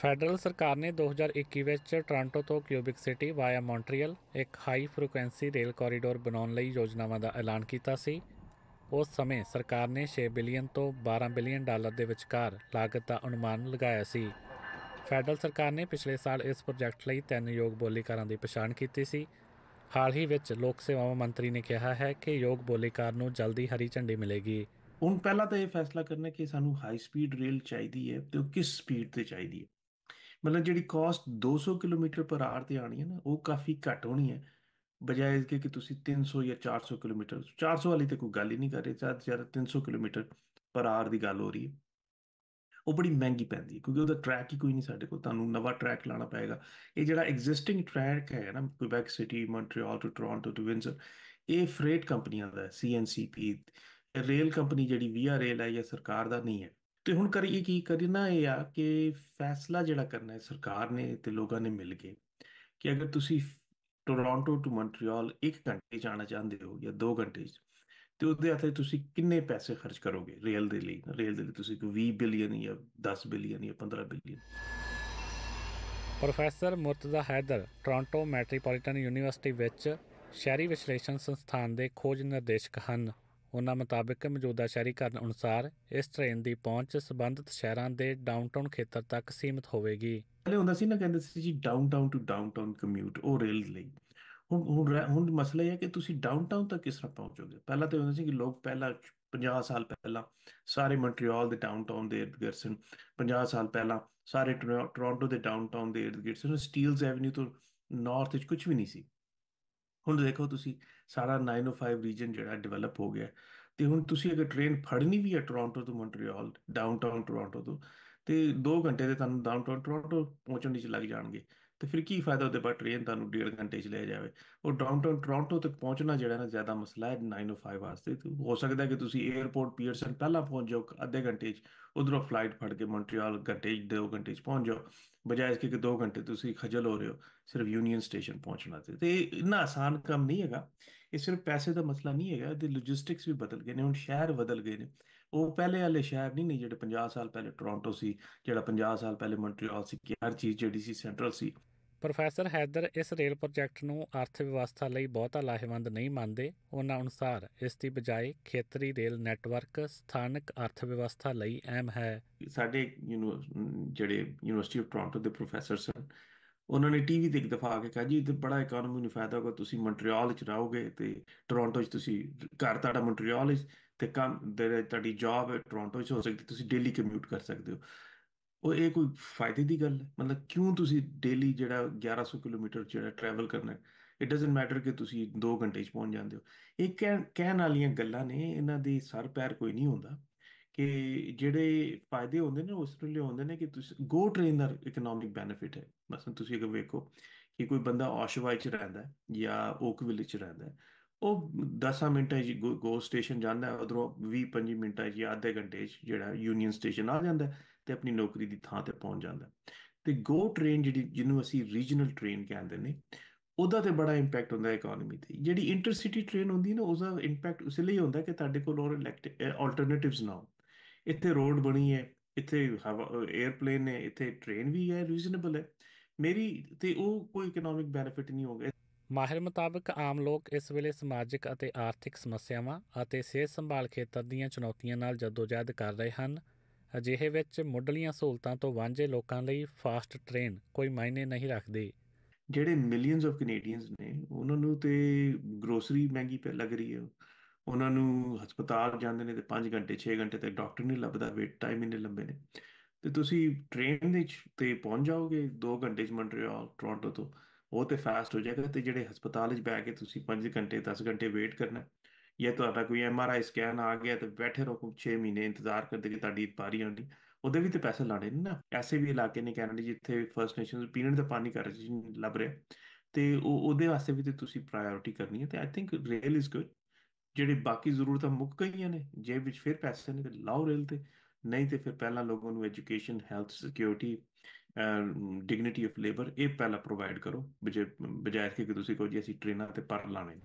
federal ਸਰਕਾਰ ਨੇ 2021 ਵਿੱਚ ਟ੍ਰਾਂਟੋ ਤੋਂ ਕਿਊਬਿਕ ਸਿਟੀ ਵਾਇਆ ਮੌਂਟਰੀਅਲ ਇੱਕ ਹਾਈ ਫ੍ਰੀਕੁਐਂਸੀ ਰੇਲ ਕੋਰੀਡੋਰ ਬਣਾਉਣ ਲਈ ਯੋਜਨਾਵਾਂ ਦਾ ਐਲਾਨ ਕੀਤਾ ਸੀ ਉਸ ਸਮੇਂ ਸਰਕਾਰ ਨੇ 6 ਬਿਲੀਅਨ ਤੋਂ 12 ਬਿਲੀਅਨ ਡਾਲਰ ਦੇ ਵਿਚਕਾਰ ਲਾਗਤ ਦਾ ਅਨੁਮਾਨ ਲਗਾਇਆ ਸੀ ਫੈਡਰਲ ਸਰਕਾਰ ਨੇ ਪਿਛਲੇ ਸਾਲ ਇਸ ਪ੍ਰੋਜੈਕਟ ਲਈ ਤਿੰਨ ਯੋਗ ਬੋਲੀਕਾਰਾਂ ਦੀ ਪਛਾਣ ਕੀਤੀ ਸੀ ਹਾਲ ਹੀ ਵਿੱਚ ਲੋਕ ਸੇਵਾਵਾਂ ਮੰਤਰੀ ਨੇ ਕਿਹਾ ਹੈ ਕਿ ਯੋਗ ਬੋਲੀਕਾਰ ਨੂੰ ਜਲਦੀ ਹਰੀ ਝੰਡੀ ਮਿਲੇਗੀ ਉਨ ਪਹਿਲਾਂ ਤਾਂ ਇਹ ਫੈਸਲਾ ਕਰਨਾ ਕਿ ਸਾਨੂੰ ਹਾਈ ਸਪੀਡ ਰੇਲ ਚਾਹੀਦੀ ਹੈ ਤੇ ਉਹ ਕਿਸ ਸਪੀਡ ਤੇ ਚਾਹੀਦੀ ਹੈ ਮਤਲਬ ਜਿਹੜੀ ਕਾਸਟ 200 ਕਿਲੋਮੀਟਰ ਪਰ ਆਰ ਤੇ ਆਣੀ ਹੈ ਨਾ ਉਹ ਕਾਫੀ ਘੱਟ ਹੋਣੀ ਹੈ ਬਜਾਏ ਕਿ ਕਿ ਤੁਸੀਂ 300 ਜਾਂ 400 ਕਿਲੋਮੀਟਰ 400 ਵਾਲੀ ਤੇ ਕੋਈ ਗੱਲ ਹੀ ਨਹੀਂ ਕਰ ਰਹੇ ਜ਼ਿਆਦਾ ਜ਼ਿਆਦਾ 300 ਕਿਲੋਮੀਟਰ ਪਰ ਆਰ ਦੀ ਗੱਲ ਹੋ ਰਹੀ ਹੈ ਉਹ ਬੜੀ ਮਹਿੰਗੀ ਪੈਂਦੀ ਹੈ ਕਿਉਂਕਿ ਉਹਦਾ ਟਰੈਕ ਹੀ ਕੋਈ ਨਹੀਂ ਸਾਡੇ ਕੋਲ ਤੁਹਾਨੂੰ ਨਵਾਂ ਟਰੈਕ ਲਾਣਾ ਪਏਗਾ ਇਹ ਜਿਹੜਾ ਐਗਜ਼ਿਸਟਿੰਗ ਟਰੈਕ ਹੈ ਨਾ Quebec city Montreal to Toronto to Windsor ਇਹ ਫਰੇਟ ਕੰਪਨੀਆਂ ਦਾ ਹੈ ਸੀਐਨਸੀਪੀ ਰੇਲ ਕੰਪਨੀ ਜਿਹੜੀ ਵੀਆ ਰੇਲ ਹੈ ਜਾਂ ਸਰਕਾਰ ਦਾ ਨਹੀਂ ਹੈ ਤੇ ਹੁਣ ਕਰੀਏ ਕੀ ਕਰੀ ਨਾ ਇਹ ਆ ਕਿ ਫੈਸਲਾ ਜਿਹੜਾ ਕਰਨਾ ਹੈ ਸਰਕਾਰ ਨੇ ਤੇ ਲੋਕਾਂ ਨੇ ਮਿਲ ਕੇ ਕਿ ਅਗਰ ਤੁਸੀਂ ਟੋਰਾਂਟੋ ਟੂ ਮੌਂਟਰੀਅਲ 1 ਘੰਟੇ ਜਾਣਾ ਚਾਹੁੰਦੇ ਹੋ ਜਾਂ 2 ਘੰਟੇ ਤੇ ਉਹਦੇ ਹੱਥੇ ਤੁਸੀਂ ਕਿੰਨੇ ਪੈਸੇ ਖਰਚ ਕਰੋਗੇ ਰੇਲ ਦੇ ਲਈ ਰੇਲ ਦੇ ਲਈ ਤੁਸੀਂ ਕੋਈ 20 ਬਿਲੀਅਨ ਜਾਂ 10 ਬਿਲੀਅਨ ਜਾਂ 15 billion professor Murtaza Haider Toronto Metropolitan University ਵਿੱਚ ਸ਼ਹਿਰੀ ਵਿਸ਼ਲੇਸ਼ਣ ਸੰਸਥਾਨ ਦੇ ਖੋਜ ਨਿਰਦੇਸ਼ਕ ਹਨ ਉਹਨਾਂ ਮੁਤਾਬਕ ਮੌਜੂਦਾ ਸ਼ਹਿਰੀਕਰਨ ਅਨੁਸਾਰ ਇਸ ਟ੍ਰੇਨ ਦੀ ਪਹੁੰਚ ਸਬੰਧਤ ਸ਼ਹਿਰਾਂ ਦੇ ਡਾਊਨਟਾਊਨ ਖੇਤਰ ਤੱਕ ਸੀਮਿਤ ਹੋਵੇਗੀ ਪਹਿਲੇ ਹੁੰਦਾ ਸੀ ਨਾ ਕਹਿੰਦੇ ਸੀ ਜੀ ਡਾਊਨਟਾਊਨ ਟੂ ਡਾਊਨਟਾਊਨ ਕਮਿਊਟ ਉਹ ਰੇਲ ਲਈ ਹੁਣ ਹੁਣ ਹੁਣ ਮਸਲਾ ਇਹ ਹੈ ਕਿ ਤੁਸੀਂ ਡਾਊਨਟਾਊਨ ਤੱਕ ਕਿਸ ਤਰ੍ਹਾਂ ਪਹੁੰਚੋਗੇ ਪਹਿਲਾਂ ਤੇ ਹੁੰਦਾ ਸੀ ਕਿ ਲੋਕ ਪਹਿਲਾਂ 50 ਸਾਲ ਪਹਿਲਾਂ ਸਾਰੇ ਮੰਟਰੀਅਲ ਦੇ ਡਾਊਨਟਾਊਨ ਦੇ ਇਰਦ-ਗਿਰਦ 50 ਸਾਲ ਪਹਿਲਾਂ ਸਾਰੇ ਟੋਰਾਂਟੋ ਦੇ ਡਾਊਨਟਾਊਨ ਦੇ ਇਰਦ-ਗਿਰਦ ਸਨ ਸਟੀਲਸ ਐਵਨਿਊ ਤੋਂ ਨਾਰਥ ਵਿੱਚ ਕੁਝ ਵੀ ਨਹੀਂ ਸੀ ਹੁਣ ਦੇਖੋ ਤੁਸੀਂ ਸਾਰਾ 905 ਰੀਜਨ ਜਿਹੜਾ ਡਿਵੈਲਪ ਹੋ ਗਿਆ ਤੇ ਹੁਣ ਤੁਸੀਂ ਅਗਰ ਟ੍ਰੇਨ ਫੜਨੀ ਵੀ ਹੈ ਟੋਰਾਂਟੋ ਤੋਂ ਮੌਂਟਰੀਅਲ ਡਾਊਨਟਾਊਨ ਟੋਰਾਂਟੋ ਤੋਂ ਤੇ 2 ਘੰਟੇ ਦੇ ਤੁਹਾਨੂੰ ਡਾਊਨਟਾਊਨ ਟੋਰਾਂਟੋ ਪਹੁੰਚਣ ਵਿੱਚ ਲੱਗ ਜਾਣਗੇ ਤੇ ਫਿਰ ਕੀ ਫਾਇਦਾ ਉਹਦੇ ਪਰ ਟ੍ਰੇਨ ਤੁਹਾਨੂੰ ਡੇਢ ਘੰਟੇ 'ਚ ਲੈ ਜਾਵੇ ਉਹ ਡਾਊਨਟਾਊਨ ਟੋਰਾਂਟੋ ਤੱਕ ਪਹੁੰਚਣਾ ਜਿਹੜਾ ਨਾ ਜ਼ਿਆਦਾ ਮਸਲਾ ਹੈ 905 ਵਾਸਤੇ ਤੇ ਹੋ ਸਕਦਾ ਕਿ ਤੁਸੀਂ 에어ਪੋਰਟ ਪੀਅਰਸਨ ਪਹਿਲਾਂ ਪਹੁੰਚ ਜਾਓ ਅੱਧੇ ਘੰਟੇ 'ਚ ਉਧਰੋਂ ਫਲਾਈਟ ਫੜ ਕੇ ਮੌਂਟਰੀਅਲ ਘੰਟੇ ਚ 2 ਘੰਟੇ 'ਚ ਪਹੁੰਚ ਜਾਓ ਬਜਾਏ ਇਸ ਕਿ 2 ਘੰਟੇ ਤੁਸੀਂ ਖਜਲ ਹੋ ਰਹੇ ਹੋ ਸਿਰਫ ਯੂਨੀਅਨ ਸਟੇਸ਼ਨ ਪਹੁੰਚਣਾ ਤੇ ਤੇ ਇੰਨਾ ਆਸਾਨ ਕੰਮ ਨਹੀਂ ਹੈਗਾ ਇਹ ਸਿਰਫ ਪੈਸੇ ਦਾ ਮਸਲਾ ਨਹੀਂ ਹੈਗਾ ਤੇ ਲੌਜਿਸਟਿਕਸ ਵੀ ਬਦਲ ਗਏ ਨੇ ਹੁਣ ਸ਼ਹਿਰ ਬਦਲ ਗਏ ਨੇ ਉਹ ਪਹਿਲੇ ਵਾਲੇ ਸ਼ਹਿਰ ਨਹੀਂ ਨੇ ਜਿਹੜੇ 50 ਸਾਲ ਪਹਿਲੇ ਟੋਰਾਂਟੋ ਸੀ ਜਿਹੜਾ 50 ਸਾਲ ਪਹਿਲੇ ਮੌਂਟਰੀਅਲ ਸੀ ਕਿ ਹਰ ਚੀਜ਼ ਜਿਹੜੀ ਸੀ ਸੈਂਟਰਲ ਸੀ ਪ੍ਰੋਫੈਸਰ ਹੈਦਰ ਇਸ ਰੇਲ ਪ੍ਰੋਜੈਕਟ ਨੂੰ ਅਰਥ ਵਿਵਸਥਾ ਲਈ ਬਹੁਤਾ ਲਾਹੇਵੰਦ ਨਹੀਂ ਮੰਨਦੇ ਉਹਨਾਂ ਅਨੁਸਾਰ ਇਸ ਦੀ ਬਜਾਏ ਖੇਤਰੀ ਰੇਲ ਨੈਟਵਰਕ ਸਥਾਨਕ ਅਰਥ ਵਿਵਸਥਾ ਲਈ ਅਹਿਮ ਹੈ ਸਾਡੇ ਜਿਹੜੇ ਯੂਨੀਵਰਸਿਟੀ ਆਫ ਟੋਰਾਂਟੋ ਦੇ ਪ੍ਰੋਫੈਸਰ ਸਨ ਉਹਨਾਂ ਨੇ ਟੀਵੀ ਤੇ ਇੱਕ ਦਫਾ ਆ ਕੇ ਕਹਾ ਜੀ ਤੇ ਬੜਾ ਇਕਨੋਮੀ ਨੂੰ ਫਾਇਦਾ ਹੋਗਾ ਤੁਸੀਂ ਮੌਂਟਰੀਅਲ ਚ ਰਹੋਗੇ ਤੇ ਟੋਰਾਂਟੋ ਚ ਤੁਸੀਂ ਘਰ ਤੁਹਾਡਾ ਮੌਂਟਰੀਅਲ ਤੇ ਕੰਮ ਤੁਹਾਡੀ ਜੌਬ ਹੈ ਟੋਰਾਂਟੋ ਚ ਹੋ ਸਕਦੀ ਤੁਸੀਂ ਡੇਲੀ ਕਮਿਊਟ ਕਰ ਸਕਦੇ ਹੋ ਉਹ ਇਹ ਕੋਈ ਫਾਇਦੇ ਦੀ ਗੱਲ ਹੈ ਮਤਲਬ ਕਿਉਂ ਤੁਸੀਂ ਡੇਲੀ ਜਿਹੜਾ 1100 ਕਿਲੋਮੀਟਰ ਜਿਹੜਾ ਟਰੈਵਲ ਕਰਨਾ ਹੈ ਇਟ ਡਸਨਟ ਮੈਟਰ ਕਿ ਤੁਸੀਂ 2 ਘੰਟੇ ਚ ਪਹੁੰਚ ਜਾਂਦੇ ਹੋ ਇਹ ਕਹਿਣ ਵਾਲੀਆਂ ਗੱਲਾਂ ਨੇ ਇਹਨਾਂ ਦੇ ਸਰ ਪੈਰ ਕੋਈ ਨਹੀਂ ਹੁੰਦਾ ਕਿ ਜਿਹੜੇ ਫਾਇਦੇ ਹੁੰਦੇ ਨੇ ਉਸ ਨੂੰ ਲਿਆਉਂਦੇ ਨੇ ਕਿ ਤੁਸੀਂ ਗੋ ਟ੍ਰੇਨਰ ਇਕਨੋਮਿਕ ਬੈਨੀਫਿਟ ਹੈ ਮਸਲ ਤੁਸੀਂ ਅਗਰ ਵੇਖੋ ਕਿ ਕੋਈ ਬੰਦਾ ਆਸ਼ਵਾਇਚ ਚ ਰਹਿੰਦਾ ਹੈ ਜਾਂ ਓਕ ਵਿਲੇ ਚ ਰਹਿੰਦਾ ਹੈ ਉਹ 10 ਮਿੰਟਾਂ 'ਚ ਗੋ ਸਟੇਸ਼ਨ ਜਾਂਦਾ ਹੈ ਉਧਰੋਂ 20 25 ਮਿੰਟਾਂ 'ਚ ਜਾਂ ਅੱਧੇ ਘੰਟੇ 'ਚ ਜਿਹੜਾ ਯੂਨੀਅਨ ਸਟੇਸ਼ਨ ਆ ਜਾਂਦਾ ਹੈ ਤੇ ਆਪਣੀ ਨੌਕਰੀ ਦੀ ਥਾਂ ਤੇ ਪਹੁੰਚ ਜਾਂਦਾ ਤੇ ਗੋ ਟ੍ਰੇਨ ਜਿਹੜੀ ਜਿਹਨੂੰ ਅਸੀਂ ਰੀਜਨਲ ਟ੍ਰੇਨ ਕਹਿੰਦੇ ਨੇ ਉਹਦਾ ਤੇ ਬੜਾ ਇੰਪੈਕਟ ਹੁੰਦਾ ਹੈ ਇਕਨੋਮੀ ਤੇ ਜਿਹੜੀ ਇੰਟਰਸਿਟੀ ਟ੍ਰੇਨ ਹੁੰਦੀ ਨਾ ਉਹਦਾ ਇੰਪੈਕਟ ਉਸੇ ਲਈ ਹੁੰਦਾ ਕਿ ਤੁਹਾਡੇ ਕੋਲ ਹੋਰ ਆਲਟਰਨੇਟਿਵਸ ਨਾ ਹੋ ਇੱਥੇ ਰੋਡ ਬਣੀ ਹੈ ਇੱਥੇ ਏਅਰਪਲੇਨ ਹੈ ਇੱਥੇ ਟ੍ਰੇਨ ਵੀ ਹੈ ਰੀਜ਼ਨੇਬਲ ਹੈ ਮੇਰੀ ਤੇ ਉਹ ਕੋਈ ਇਕਨੋਮਿਕ ਬੈਨੀਫਿਟ ਨਹੀਂ ਹੋਗਾ ਮਾਹਿਰ ਮੁਤਾਬਕ ਆਮ ਲੋਕ ਇਸ ਵੇਲੇ ਸਮਾਜਿਕ ਅਤੇ ਆਰਥਿਕ ਸਮੱਸਿਆਵਾਂ ਅਤੇ ਸਿਹਤ ਸੰਭਾਲ ਖੇਤਰ ਦੀਆਂ ਚੁਣੌਤੀਆਂ ਨਾਲ ਜਦੋਜਾਦ ਕਰ ਰਹੇ ਹਨ ਅਜਿਹੇ ਵਿੱਚ ਮੁੱਢਲੀਆਂ ਸਹੂਲਤਾਂ ਤੋਂ ਵਾਂਝੇ ਲੋਕਾਂ ਲਈ ਫਾਸਟ ਟ੍ਰੇਨ ਕੋਈ ਮਾਇਨੇ ਨਹੀਂ ਰੱਖਦੀ ਜਿਹੜੇ ਮਿਲੀਅਨਸ ਆਫ ਕੈਨੇਡੀਅਨਸ ਨੇ ਉਹਨਾਂ ਨੂੰ ਤੇ ਗਰੋਸਰੀ ਮਹਿੰਗੀ ਪੈ ਲੱਗ ਰਹੀ ਹੈ ਉਹਨਾਂ ਨੂੰ ਹਸਪਤਾਲ ਜਾਂਦੇ ਨੇ ਤੇ 5 ਘੰਟੇ 6 ਘੰਟੇ ਤੇ ਡਾਕਟਰ ਨਹੀਂ ਲੱਭਦਾ ਵੇਟ ਟਾਈਮ ਇੰਨੇ ਲੰਬੇ ਨੇ ਤੇ ਤੁਸੀਂ ਟ੍ਰੇਨ ਦੇ ਤੇ ਪਹੁੰਚ ਜਾਓਗੇ 2 ਘੰਟੇ ਚ ਮੌਂਟਰੀਅਲ ਟੋਰਾਂਟੋ ਤੋਂ ਉਹ ਤੇ ਫਾਸਟ ਹੋ ਜਾਏਗਾ ਤੇ ਜਿਹੜੇ ਹਸਪਤਾਲ 'ਚ ਬੈ ਕੇ ਤੁਸੀਂ 5 ਘੰਟੇ 10 ਘੰਟੇ ਵੇਟ ਕਰਨਾ ਜੇ ਤੁਹਾਡਾ ਕੋਈ ਐਮਆਰਆਈ ਸਕੈਨ ਆ ਗਿਆ ਤੇ ਬੈਠੇ ਰਹੋ 6 ਮਹੀਨੇ ਇੰਤਜ਼ਾਰ ਕਰਦੇ ਕਿ ਤੁਹਾਡੀ ਪਾਰੀ ਆਉਂਦੀ ਉਹਦੇ ਵੀ ਤੇ ਪੈਸੇ ਲਾਣੇ ਨੇ ਨਾ ਐਸੇ ਵੀ ਇਲਾਕੇ ਨੇ ਕੈਨੇਡਾ ਜਿੱਥੇ ਫਰਸਟ ਨੇਸ਼ਨਸ ਪੀਣ ਦਾ ਪਾਣੀ ਕਰ ਰਹੀ ਲੱਭ ਰਿਹਾ ਤੇ ਉਹ ਉਹਦੇ ਵਾਸਤੇ ਵੀ ਤੇ ਤੁਸੀਂ ਪ੍ਰਾਇੋਰਟੀ ਕਰਨੀ ਹੈ ਤੇ I think rail is good ਜਿਹੜੇ ਬਾਕੀ ਜ਼ਰੂਰਤਾਂ ਮੁੱਕ ਗਈਆਂ ਨੇ ਜੇਬ ਵਿੱਚ ਫਿਰ ਪੈਸੇ ਨੇ ਤੇ ਲਾਓ ਰੇਲ ਤੇ ਨਹੀਂ ਤੇ ਫਿਰ ਪਹਿਲਾਂ ਲੋਕਾਂ ਨੂੰ education health security dignity of labour ਇਹ ਪਹਿਲਾਂ ਪ੍ਰੋਵਾਈਡ ਕਰੋ ਬਜਾਇ ਕਿ ਤੁਸੀਂ ਕਹੋ ਜੀ ਅਸੀਂ ਟ੍ਰੇਨਾਂ ਤੇ ਪਰ ਲਾਣੇ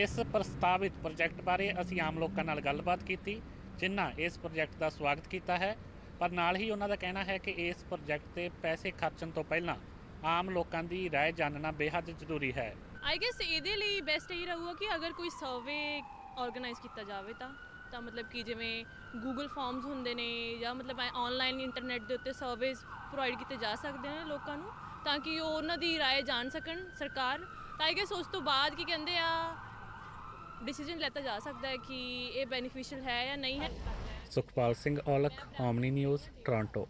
ਇਸ ਪ੍ਰਸਤਾਵਿਤ ਪ੍ਰੋਜੈਕਟ ਬਾਰੇ ਅਸੀਂ ਆਮ ਲੋਕਾਂ ਨਾਲ ਗੱਲਬਾਤ ਕੀਤੀ ਜਿਨ੍ਹਾਂ ਇਸ ਪ੍ਰੋਜੈਕਟ ਦਾ ਸਵਾਗਤ ਕੀਤਾ ਹੈ ਪਰ ਨਾਲ ਹੀ ਉਹਨਾਂ ਦਾ ਕਹਿਣਾ ਹੈ ਕਿ ਇਸ ਪ੍ਰੋਜੈਕਟ ਤੇ ਪੈਸੇ ਖਰਚਣ ਤੋਂ ਪਹਿਲਾਂ ਆਮ ਲੋਕਾਂ ਦੀ رائے ਜਾਣਨਾ ਬੇहद ਜ਼ਰੂਰੀ ਹੈ ਆਈ ਗੈਸ ਇਹਦੇ ਲਈ ਬੈਸਟ ਇਹ ਰਹੂਗਾ ਕਿ ਅਗਰ ਕੋਈ ਸਰਵੇ ਆਰਗੇਨਾਈਜ਼ ਕੀਤਾ ਜਾਵੇ ਤਾਂ ਤਾਂ ਮਤਲਬ ਕਿ ਜਿਵੇਂ Google ਫਾਰਮਸ ਹੁੰਦੇ ਨੇ ਜਾਂ ਮਤਲਬ ਆਨਲਾਈਨ ਇੰਟਰਨੈਟ ਦੇ ਉੱਤੇ ਸਰਵਿਸ ਪ੍ਰੋਵਾਈਡ ਕੀਤੇ ਜਾ ਸਕਦੇ ਨੇ ਲੋਕਾਂ ਨੂੰ ਤਾਂ ਕਿ ਉਹ ਉਹਨਾਂ ਦੀ رائے ਜਾਣ ਸਕਣ ਸਰਕਾਰ ਤਾਂ ਕਿ ਉਸ ਤੋਂ ਬਾਅਦ ਕੀ ਕਹਿੰਦੇ ਆ ਡਿਸੀਜਨ ਲੈਤਾ ਜਾ ਸਕਦਾ ਹੈ ਕਿ ਇਹ ਬੈਨੀਫੀਸ਼ੀਅਲ ਹੈ ਜਾਂ ਨਹੀਂ ਹੈ Sukhpal Singh Aulakh Omni news Toronto